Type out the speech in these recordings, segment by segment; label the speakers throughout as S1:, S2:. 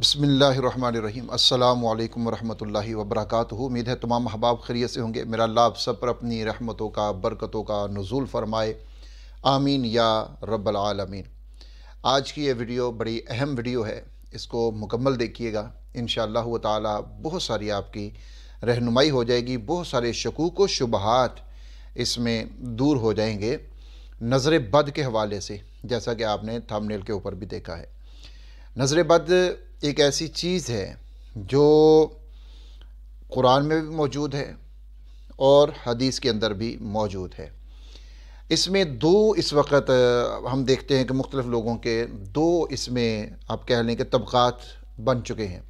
S1: बसमिलीम अल्लाम वरहमल वबरक उम्मीद है तमाम अहबाब खरीत से होंगे मेरा लाभ सब पर अपनी रहमतों का बरकतों का नज़ुल फ़रमाए आमीन या रबालमीन आज की ये वीडियो बड़ी अहम वीडियो है इसको मुकम्मल देखिएगा इन शह बहुत सारी आपकी रहनुमाई हो जाएगी बहुत सारे शकूक व शुबहत इसमें दूर हो जाएंगे नज़र बद के हवाले से जैसा कि आपने थामनेल के ऊपर भी देखा है नज़र बद एक ऐसी चीज़ है जो कुरान में भी मौजूद है और हदीस के अंदर भी मौजूद है इसमें दो इस वक्त हम देखते हैं कि मुख्तलिफ़ लोगों के दो इसमें आप कह लें कि तबक़ात बन चुके हैं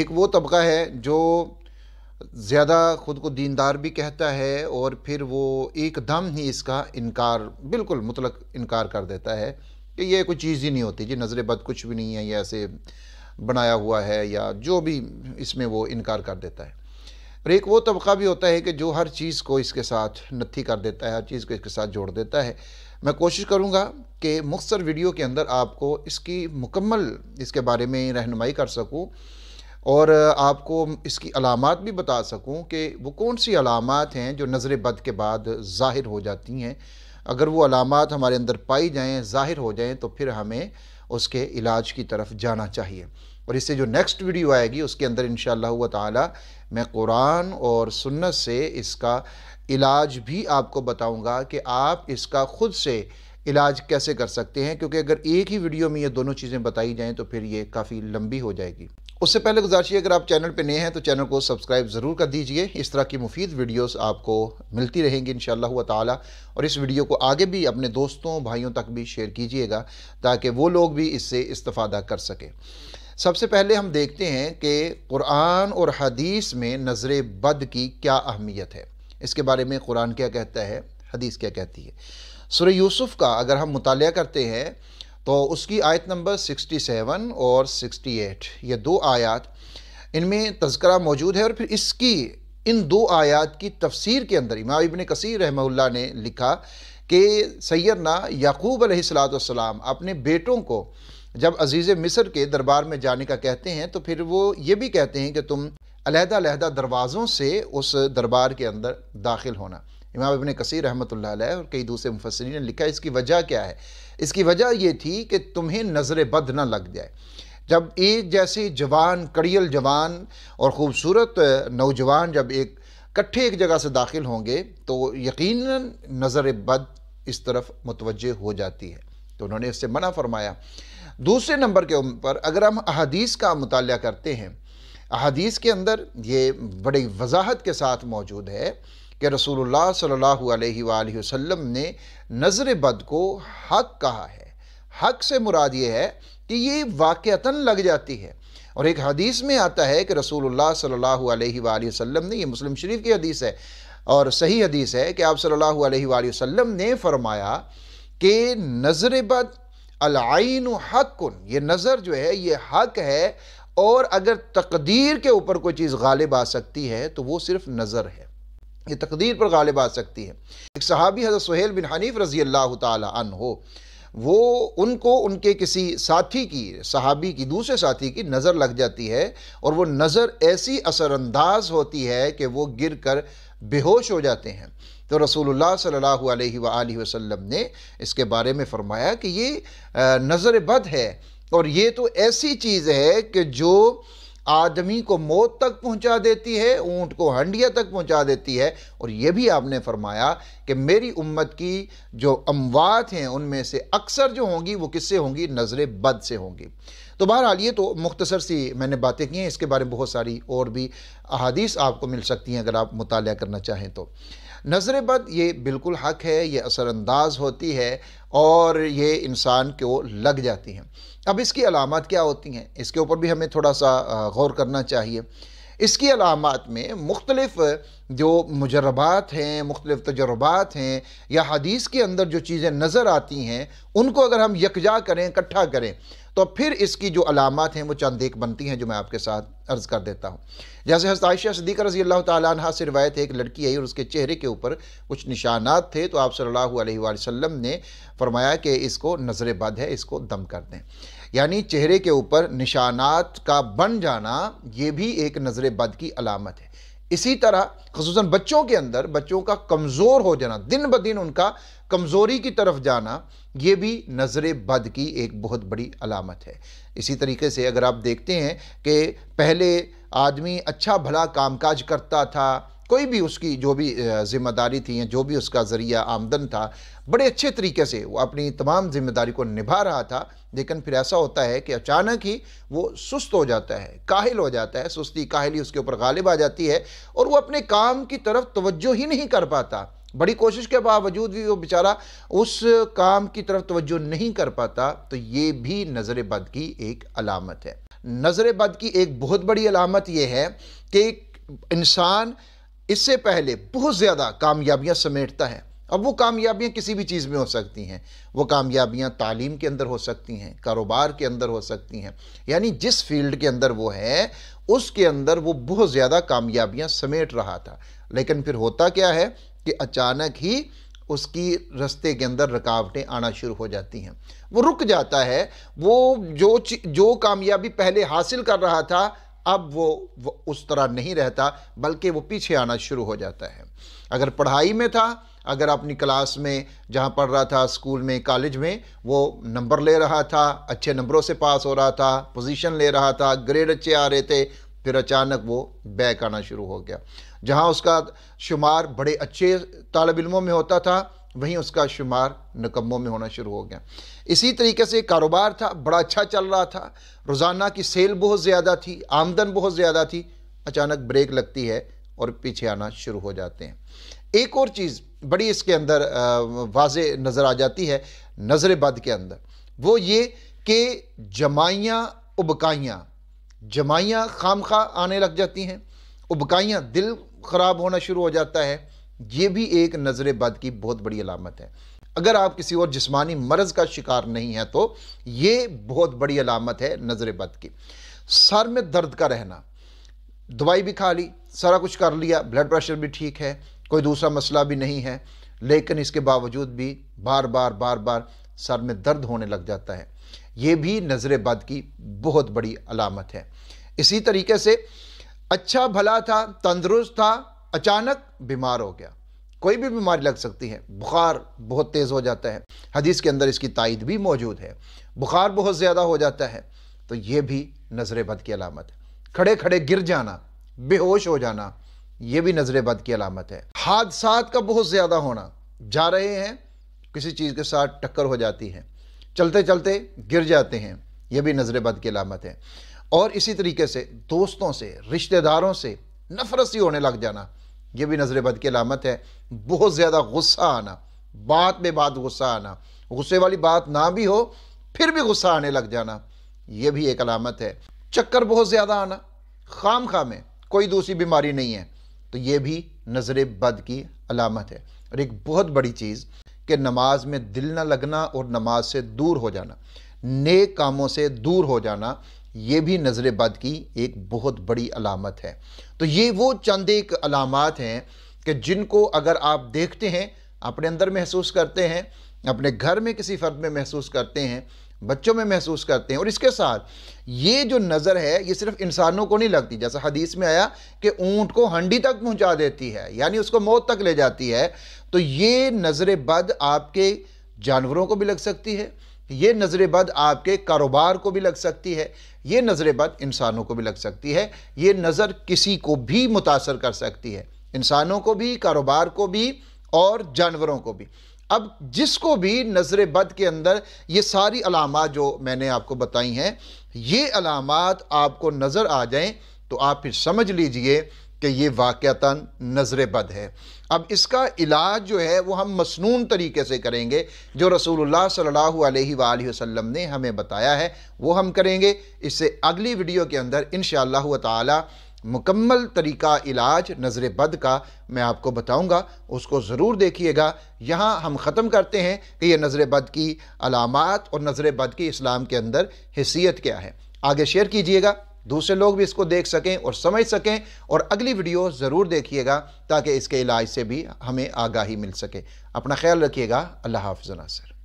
S1: एक वो तबका है जो ज़्यादा ख़ुद को दीनदार भी कहता है और फिर वो एकदम ही इसका इनकार बिल्कुल मुतलक इनकार कर देता है कि ये कोई चीज़ ही नहीं होती जी नज़र बद कुछ भी नहीं है ये ऐसे बनाया हुआ है या जो भी इसमें वो इनकार कर देता है और एक वो तबका भी होता है कि जो हर चीज़ को इसके साथ नत्थी कर देता है हर चीज़ को इसके साथ जोड़ देता है मैं कोशिश करूँगा कि मुख्तर वीडियो के अंदर आपको इसकी मुकम्मल इसके बारे में रहनुमाई कर सकूँ और आपको इसकी अलामत भी बता सकूँ कि वो कौन सी अलामत हैं जो नज़र बद के बाद ज़ाहिर हो जाती हैं अगर वो अलामत हमारे अंदर पाई जाएँ ज़ाहिर हो जाएँ तो फिर हमें उसके इलाज की तरफ जाना चाहिए और इससे जो नेक्स्ट वीडियो आएगी उसके अंदर इन ताला मैं कुरान और सुन्नत से इसका इलाज भी आपको बताऊंगा कि आप इसका ख़ुद से इलाज कैसे कर सकते हैं क्योंकि अगर एक ही वीडियो में ये दोनों चीज़ें बताई जाएं तो फिर ये काफ़ी लंबी हो जाएगी उससे पहले गुजारिश है अगर आप चैनल पर नए हैं तो चैनल को सब्सक्राइब ज़रूर कर दीजिए इस तरह की मुफीद वीडियोस आपको मिलती रहेंगी इन ताला और इस वीडियो को आगे भी अपने दोस्तों भाइयों तक भी शेयर कीजिएगा ताकि वो लोग भी इससे इस्ता कर सकें सबसे पहले हम देखते हैं कि कुरान और हदीस में नज़र बद की क्या अहमियत है इसके बारे में कुरान क्या कहता है हदीस क्या कहती है सुर यूसुफ़ का अगर हम मुताल करते हैं तो उसकी आयत नंबर 67 और 68 ये दो आयात इनमें तस्करा मौजूद है और फिर इसकी इन दो आयात की तफसीर के अंदर इमाम इबन कसीर रहमल्ला ने लिखा कि सैदना याकूब सलाम अपने बेटों को जब अजीज़ मिस्र के दरबार में जाने का कहते हैं तो फिर वो ये भी कहते हैं कि तुम अलहदा अलहदा दरवाज़ों से उस दरबार के अंदर दाखिल होना इमाम इबन कसीर रहमत और कई दूसरे मुफसरी ने लिखा इसकी वजह क्या है इसकी वजह यह थी कि तुम्हें नज़र बद ना लग जाए जब एक जैसे जवान कड़ियल जवान और ख़ूबसूरत नौजवान जब एक कट्ठे एक जगह से दाखिल होंगे तो यकीनन नज़र बद इस तरफ मुतवजह हो जाती है तो उन्होंने इससे मना फरमाया दूसरे नंबर के ऊपर अगर हम अहदीस का मुताल करते हैं अदीस के अंदर ये बड़ी वजाहत के साथ मौजूद है कि रसूल सल्ला वसम ने नज़र बद को हक कहा है हक से मुराद ये है कि ये वाक़ता लग जाती है और एक हदीस में आता है कि रसूल सल्ला वसम ने यह मुस्लिम शरीफ की हदीस है और सही हदीस है कि आप सल्ला वसम ने फरमाया कि नज़र बद अलाइन हक ये नज़र जो है ये हक है और अगर तकदीर के ऊपर कोई चीज़ गालिब आ सकती है तो वो सिर्फ़ नज़र है ये तकदीर पर गालिब आ सकती है एक सहाबी हज़रत सुहेल बिन हनीफ रज़ी अल्लाह तन हो वो उनको उनके किसी साथी की सहाबी की दूसरे साथी की नज़र लग जाती है और वो नज़र ऐसी असरअंदाज होती है कि वो गिर कर बेहोश हो जाते हैं तो रसूलुल्लाह सल्लल्लाहु अलैहि वआलि वसल्लम ने इसके बारे में फ़रमाया कि ये नज़र बद है और ये तो ऐसी चीज़ है कि जो आदमी को मौत तक पहुंचा देती है ऊंट को हंडिया तक पहुंचा देती है और यह भी आपने फरमाया कि मेरी उम्मत की जो अमवात हैं उनमें से अक्सर जो होंगी वो किससे होंगी नज़र बद से होंगी तो बहरहाल ये तो मुख्तसर सी मैंने बातें की हैं इसके बारे में बहुत सारी और भी अहादीस आपको मिल सकती हैं अगर आप मुताल करना चाहें तो नज़र बद ये बिल्कुल हक है ये असरानंदाज होती है और ये इंसान को लग जाती हैं अब इसकी अलामत क्या होती हैं इसके ऊपर भी हमें थोड़ा सा गौर करना चाहिए इसकी अलामत में मुख्तलफ़ जो मुजरबात हैं मुख्तलिफ तजुर्बात हैं या हदीस के अंदर जो चीज़ें नज़र आती हैं उनको अगर हम यकजा करें इकट्ठा करें तो फिर इसकी जो अलामत हैं वो चंद एक बनती हैं जो मैं आपके साथ अर्ज़ कर देता हूँ जैसे हज़रत आयशा सदीक रजी अल्लाह तह से रवायत है एक लड़की आई और उसके चेहरे के ऊपर कुछ निशानात थे तो आप सल्लल्लाहु वसम ने फरमाया कि इसको नज़र बद है इसको दम कर दें यानी चेहरे के ऊपर निशानात का बन जाना ये भी एक नज़र बद की अलामत है इसी तरह खसूस बच्चों के अंदर बच्चों का कमज़ोर हो जाना दिन ब दिन उनका कमज़ोरी की तरफ जाना ये भी नज़र बद की एक बहुत बड़ी अलामत है इसी तरीके से अगर आप देखते हैं कि पहले आदमी अच्छा भला कामकाज करता था कोई भी उसकी जो भी जिम्मेदारी थी या जो भी उसका ज़रिया आमदन था बड़े अच्छे तरीके से वो अपनी तमाम जिम्मेदारी को निभा रहा था लेकिन फिर ऐसा होता है कि अचानक ही वो सुस्त हो जाता है काहिल हो जाता है सुस्ती काहिली उसके ऊपर गालिब आ जाती है और वो अपने काम की तरफ तवज्जो ही नहीं कर पाता बड़ी कोशिश के बावजूद भी वो बेचारा उस काम की तरफ तवज्जो नहीं कर पाता तो ये भी नज़र बद की एक अलामत है नज़र बद की एक बहुत बड़ी अलामत यह है कि इंसान इससे पहले बहुत ज़्यादा कामयाबियाँ समेटता है अब वो कामयाबियाँ किसी भी चीज़ में हो सकती हैं वो कामयाबियाँ तालीम के अंदर हो सकती हैं कारोबार के अंदर हो सकती हैं यानी जिस फील्ड के अंदर वो है उसके अंदर वो बहुत ज़्यादा कामयाबियाँ समेट रहा था लेकिन फिर होता क्या है कि अचानक ही उसकी रस्ते के अंदर रुकावटें आना शुरू हो जाती हैं वो रुक जाता है वो जो जो कामयाबी पहले हासिल कर रहा था अब वो, वो उस तरह नहीं रहता बल्कि वो पीछे आना शुरू हो जाता है अगर पढ़ाई में था अगर अपनी क्लास में जहाँ पढ़ रहा था स्कूल में कॉलेज में वो नंबर ले रहा था अच्छे नंबरों से पास हो रहा था पोजीशन ले रहा था ग्रेड अच्छे आ रहे थे फिर अचानक वो बैक आना शुरू हो गया जहाँ उसका शुमार बड़े अच्छे तालब इलमों में होता था वहीं उसका शुमार नकम्बों में होना शुरू हो गया इसी तरीके से कारोबार था बड़ा अच्छा चल रहा था रोज़ाना की सेल बहुत ज़्यादा थी आमदन बहुत ज़्यादा थी अचानक ब्रेक लगती है और पीछे आना शुरू हो जाते हैं एक और चीज़ बड़ी इसके अंदर वाज नज़र आ जाती है नज़र बद के अंदर वो ये कि जमाइयाँ उबकाइयाँ जमाइयाँ खाम खा आने लग जाती हैं उबकाइयाँ दिल ख़राब होना शुरू हो जाता है ये भी एक नज़र बद की बहुत बड़ी अलामत है अगर आप किसी और जिस्मानी मर्ज़ का शिकार नहीं है तो ये बहुत बड़ी अलामत है नज़र बद की सर में दर्द का रहना दवाई भी खा ली सारा कुछ कर लिया ब्लड प्रेशर भी ठीक है कोई दूसरा मसला भी नहीं है लेकिन इसके बावजूद भी बार बार बार बार सर में दर्द होने लग जाता है ये भी नज़र बद की बहुत बड़ी अलामत है इसी तरीके से अच्छा भला था तंदरुस्त था अचानक बीमार हो गया कोई भी बीमारी लग सकती है बुखार बहुत तेज़ हो जाता है हदीस के अंदर इसकी तइद भी मौजूद है बुखार बहुत ज़्यादा हो जाता है तो ये भी नज़र बद की अलामत है खड़े खड़े गिर जाना बेहोश हो जाना ये भी नज़र बद की अलामत है हादसा का बहुत ज़्यादा होना जा रहे हैं किसी चीज़ के साथ टक्कर हो जाती है चलते चलते गिर जाते हैं यह भी नज़र बद की अलामत है और इसी तरीके से दोस्तों से रिश्तेदारों से नफरत सी होने लग जाना यह भी नज़र बद की अलामत है बहुत ज़्यादा गुस्सा आना बात में बात गुस्सा आना गुस्से वाली बात ना भी हो फिर भी गुस्सा आने लग जाना यह भी एक अलामत है चक्कर बहुत ज़्यादा आना खाम खा में कोई दूसरी बीमारी नहीं है तो ये भी नज़र बद की अलामत है और एक बहुत बड़ी चीज़ कि नमाज में दिल ना लगना और नमाज से दूर हो जाना नेक कामों से दूर हो जाना ये भी नज़र बद की एक बहुत बड़ी अलामत है तो ये वो चंद एक अलामत हैं कि जिनको अगर आप देखते हैं अपने अंदर महसूस करते हैं अपने घर में किसी फ़र्द में महसूस करते हैं बच्चों में महसूस करते हैं और इसके साथ ये जो नज़र है ये सिर्फ इंसानों को नहीं लगती जैसा हदीस में आया कि ऊँट को हंडी तक पहुँचा देती है यानी उसको मौत तक ले जाती है तो ये नज़र बद आपके जानवरों को भी लग सकती है ये नज़र बद आपके कारोबार को भी लग सकती है ये नज़र बद इंसानों को भी लग सकती है ये नज़र किसी को भी मुतासर कर सकती है इंसानों को भी कारोबार को भी और जानवरों को भी अब जिसको भी नज़र बद के अंदर ये सारी अलामत जो मैंने आपको बताई हैं ये अलामत आपको नज़र आ जाएं तो आप फिर समझ लीजिए कि ये वाक़ता नज़रबद है अब इसका इलाज जो है वो हम मसनून तरीके से करेंगे जो रसूलुल्लाह सल्लल्लाहु अलैहि वसल्लम ने हमें बताया है वो हम करेंगे इससे अगली वीडियो के अंदर इन ताला मुकम्मल तरीका इलाज नज़र बद का मैं आपको बताऊंगा उसको ज़रूर देखिएगा यहाँ हम ख़त्म करते हैं कि ये नज़र बद की अलामत और नज़र बद की इस्लाम के अंदर हैसियत क्या है आगे शेयर कीजिएगा दूसरे लोग भी इसको देख सकें और समझ सकें और अगली वीडियो ज़रूर देखिएगा ताकि इसके इलाज से भी हमें आगाही मिल सके अपना ख्याल रखिएगा अल्लाह हाफ़ नासर